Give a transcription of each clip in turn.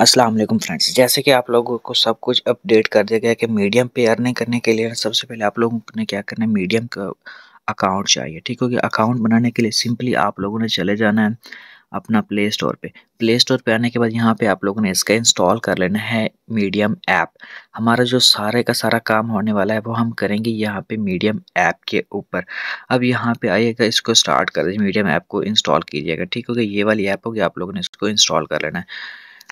अस्सलाम वालेकुम फ्रेंड्स जैसे कि आप लोगों को सब कुछ अपडेट कर दिया गया कि मीडियम पे अर्निंग करने के लिए सबसे पहले आप लोगों ने क्या करना है मीडियम का अकाउंट चाहिए ठीक हो गया अकाउंट बनाने के लिए सिंपली आप लोगों ने चले जाना है अपना प्ले स्टोर पे प्ले स्टोर पे आने के बाद यहाँ पे आप लोगों ने इसका इंस्टॉल कर लेना है मीडियम ऐप हमारा जो सारे का सारा काम होने वाला है वो हम करेंगे यहाँ पे मीडियम ऐप के ऊपर अब यहाँ पे आइएगा इसको स्टार्ट कर दीजिए मीडियम ऐप को इंस्टॉल कीजिएगा ठीक होगा ये वाली ऐप होगी आप लोगों ने इसको इंस्टॉल कर लेना है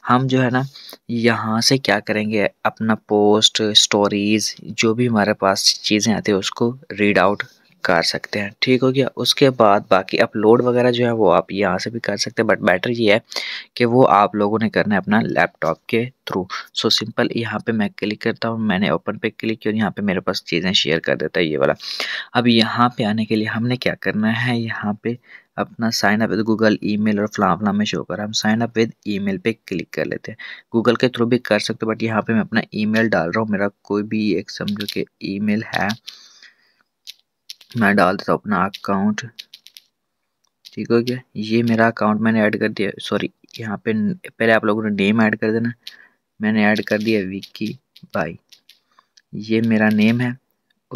हम जो है ना यहाँ से क्या करेंगे अपना पोस्ट स्टोरीज़ जो भी हमारे पास चीज़ें आती है उसको रीड आउट कर सकते हैं ठीक हो गया उसके बाद बाकी अपलोड वगैरह जो है वो आप यहाँ से भी कर सकते हैं बट बेटर ये है कि वो आप लोगों ने करना है अपना लैपटॉप के थ्रू सो सिंपल यहाँ पे मैं क्लिक करता हूँ मैंने ओपन पे क्लिक किया और यहाँ पे मेरे पास चीज़ें शेयर कर देता है ये वाला अब यहाँ पे आने के लिए हमने क्या करना है यहाँ पे अपना sign up with Google email और फ्लाम फ्लाम में शो कर हम साइन अप विद ईमेल पे क्लिक कर लेते हैं गूगल के थ्रू भी कर सकते हो बट यहाँ पे मैं अपना ईमेल डाल रहा हूँ मेरा कोई भी एक समझो कि ईमेल है मैं डाल देता हूँ अपना अकाउंट ठीक हो गया ये मेरा अकाउंट मैंने ऐड कर दिया सॉरी यहाँ पे पहले आप लोगों ने नेम ऐड कर देना मैंने ऐड कर दिया विक्की बाई ये मेरा नेम है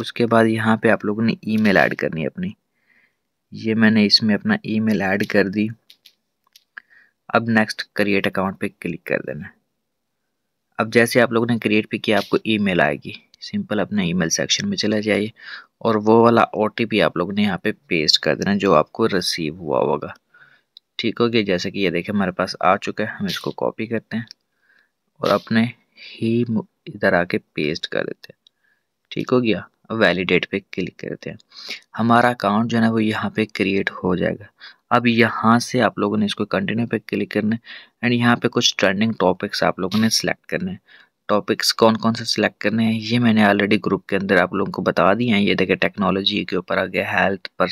उसके बाद यहाँ पे आप लोगों ने ईमेल ऐड करनी है अपनी ये मैंने इसमें अपना ईमेल ऐड कर दी अब नेक्स्ट क्रिएट अकाउंट पे क्लिक कर देना अब जैसे आप लोगों ने क्रिएट पे किया आपको ईमेल आएगी सिंपल अपने ईमेल सेक्शन में चला जाइए और वो वाला ओ आप लोग ने यहाँ पे पेस्ट कर देना जो आपको रिसीव हुआ होगा ठीक हो गया जैसे कि ये देखें हमारे पास आ चुका है हम इसको कॉपी करते हैं और अपने ही इधर आके पेस्ट कर देते हैं ठीक हो गया अब वैलिडेट पे क्लिक करते हैं हमारा अकाउंट जो है ना वो यहाँ पे क्रिएट हो जाएगा अब यहाँ से आप लोगों ने इसको कंटिन्यू पे क्लिक करना है एंड यहाँ पे कुछ ट्रेंडिंग टॉपिक्स आप लोगों ने सिलेक्ट करने हैं टॉपिक्स कौन कौन से सिलेक्ट करने हैं ये मैंने ऑलरेडी ग्रुप के अंदर आप लोगों को बता दिए है ये देखें टेक्नोलॉजी के ऊपर आ गया हेल्थ पर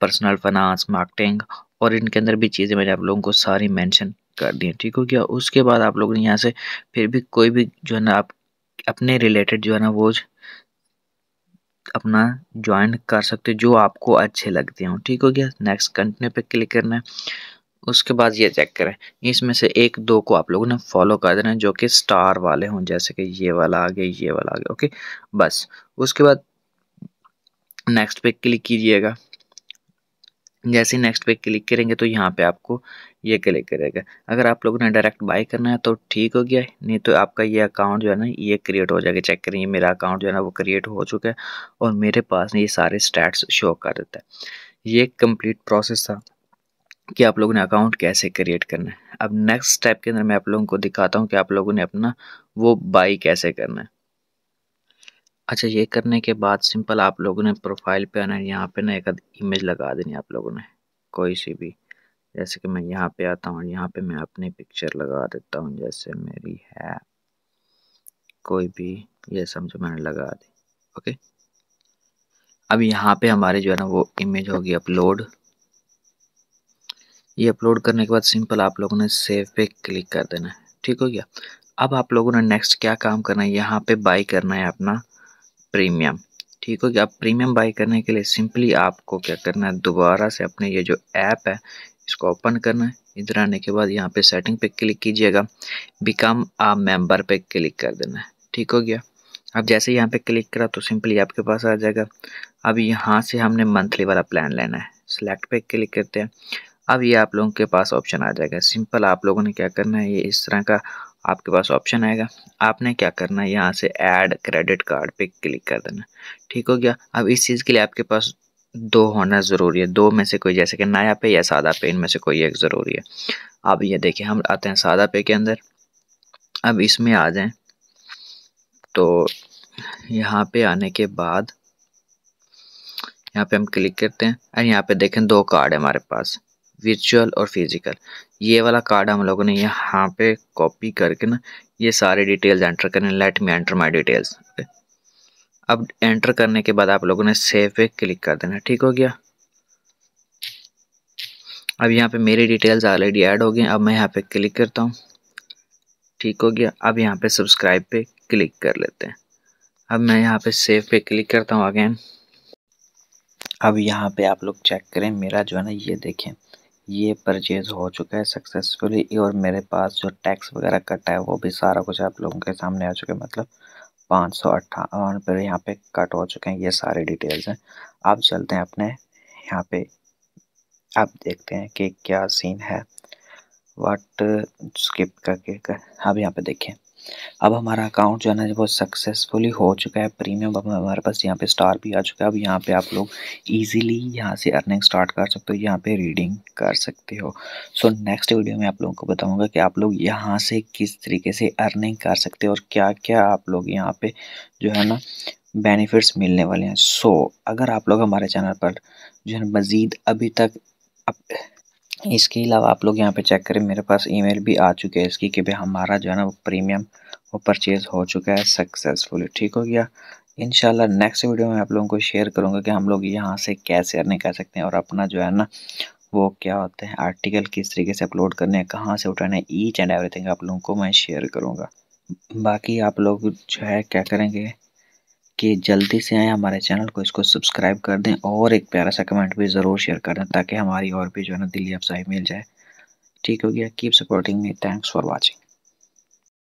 पर्सनल फाइनेंस मार्केटिंग और इनके अंदर भी चीज़ें मैंने आप लोगों को सारी मैंशन कर दी हैं ठीक हो गया उसके बाद आप लोगों ने यहाँ से फिर भी कोई भी जो है ना आप अपने रिलेटेड जो है ना वो अपना ज्वाइन कर सकते हो जो आपको अच्छे लगते हो ठीक हो गया नेक्स्ट कंटिन्यू पे क्लिक करना है उसके बाद ये चेक करें इसमें से एक दो को आप लोगों ने फॉलो कर देना जो कि स्टार वाले हों जैसे कि ये वाला आ गया ये वाला आ गया ओके बस उसके बाद नेक्स्ट पे क्लिक कीजिएगा जैसे ही नेक्स्ट पे क्लिक करेंगे तो यहाँ पे आपको ये क्लिक करेगा अगर आप लोगों ने डायरेक्ट बाई करना है तो ठीक हो गया नहीं तो आपका ये अकाउंट जो है ना ये क्रिएट हो जाएगा चेक करेंगे मेरा अकाउंट जो है ना वो क्रिएट हो चुका है और मेरे पास ये सारे स्टैट्स शो कर देता है ये कंप्लीट प्रोसेस था कि आप लोगों ने अकाउंट कैसे क्रिएट करना है अब नेक्स्ट स्टेप के अंदर मैं आप लोगों को दिखाता हूँ कि आप लोगों ने अपना वो बाई कैसे करना है अच्छा ये करने के बाद सिंपल आप लोगों ने प्रोफाइल पे आना है यहाँ पे ना एक इमेज लगा देनी आप लोगों ने कोई सी भी जैसे कि मैं यहाँ पे आता हूँ यहाँ पे मैं अपनी पिक्चर लगा देता हूँ जैसे मेरी है कोई भी ये समझो मैंने लगा दी ओके अब यहाँ पे हमारे जो है ना वो इमेज होगी अपलोड ये अपलोड करने के बाद सिंपल आप लोगों ने सेव पे क्लिक कर देना है ठीक हो गया अब आप लोगों ने नेक्स्ट क्या काम करना है यहाँ पे बाई करना है अपना प्रीमियम ठीक हो गया अब प्रीमियम बाई करने के लिए सिंपली आपको क्या करना है दोबारा से अपने ये जो ऐप है इसको ओपन करना है इधर आने के बाद यहाँ पे सेटिंग पे क्लिक कीजिएगा बिकम आ मेम्बर पे क्लिक कर देना है ठीक हो गया अब जैसे यहाँ पे क्लिक करा तो सिंपली आपके पास आ जाएगा अब यहाँ से हमने मंथली वाला प्लान लेना है सिलेक्ट पे क्लिक करते हैं अब ये आप लोगों के पास ऑप्शन आ जाएगा सिंपल आप लोगों ने क्या करना है ये इस तरह का आपके पास ऑप्शन आएगा आपने क्या करना है यहाँ से ऐड क्रेडिट कार्ड पे क्लिक कर देना ठीक हो गया अब इस चीज़ के लिए आपके पास दो होना ज़रूरी है दो में से कोई जैसे कि नया पे या सादा पे इनमें से कोई एक ज़रूरी है अब ये देखिए हम आते हैं सादा पे के अंदर अब इसमें आ जाएँ तो यहाँ पे आने के बाद यहाँ पे हम क्लिक करते हैं और यहाँ पे देखें दो कार्ड है हमारे पास विचुअल और फिजिकल ये वाला कार्ड हम लोगों ने यहाँ पे कॉपी करके ना ये सारे डिटेल्स एंटर करने let me enter my details अब एंटर करने के बाद आप लोगों ने सेव पे क्लिक कर देना ठीक हो गया अब यहाँ पे मेरी डिटेल्स ऑलरेडी ऐड हो गए अब मैं यहाँ पे क्लिक करता हूँ ठीक हो गया अब यहाँ पे सब्सक्राइब पे क्लिक कर लेते हैं अब मैं यहाँ पे सेव पे क्लिक करता हूँ अगेन अब यहाँ पे आप लोग चेक करें मेरा जो है ना ये देखें ये परचेज हो चुका है सक्सेसफुली और मेरे पास जो टैक्स वगैरह कटा है वो भी सारा कुछ आप लोगों के सामने आ चुका है मतलब पाँच सौ अट्ठावन पर यहाँ पे कट हो चुके हैं ये सारी डिटेल्स हैं आप चलते हैं अपने यहाँ पे आप देखते हैं कि क्या सीन है वाट स्किप करके कर, अब यहाँ पे देखें अब हमारा अकाउंट जो है ना वो सक्सेसफुली हो चुका है प्रीमियम अब हमारे पास यहाँ पे स्टार भी आ चुका है अब यहाँ पे आप लोग इजीली यहाँ से अर्निंग स्टार्ट कर सकते हो यहाँ पे रीडिंग कर सकते हो सो so, नेक्स्ट वीडियो में आप लोगों को बताऊँगा कि आप लोग यहाँ से किस तरीके से अर्निंग कर सकते हो और क्या क्या आप लोग यहाँ पर जो है ना बेनिफिट्स मिलने वाले हैं सो so, अगर आप लोग हमारे चैनल पर जो है मज़ीद अभी तक अप, इसके अलावा आप लोग यहाँ पे चेक करें मेरे पास ईमेल भी आ चुके हैं इसकी कि भाई हमारा जो है ना वो प्रीमियम वो परचेज़ हो चुका है सक्सेसफुली ठीक हो गया इन नेक्स्ट वीडियो में आप लोगों को शेयर करूँगा कि हम लोग यहाँ से कैसे अर्निंग कर सकते हैं और अपना जो है ना वो क्या होते हैं आर्टिकल किस तरीके से अपलोड करने हैं कहाँ से उठाना है ईच एंड एवरीथिंग आप लोगों को मैं शेयर करूँगा बाकी आप लोग जो है क्या करेंगे कि जल्दी से आए हमारे चैनल को इसको सब्सक्राइब कर दें और एक प्यारा सा कमेंट भी ज़रूर शेयर कर दें ताकि हमारी और भी जो है ना दिल्ली अफसाई मिल जाए ठीक हो गया keep supporting me thanks for watching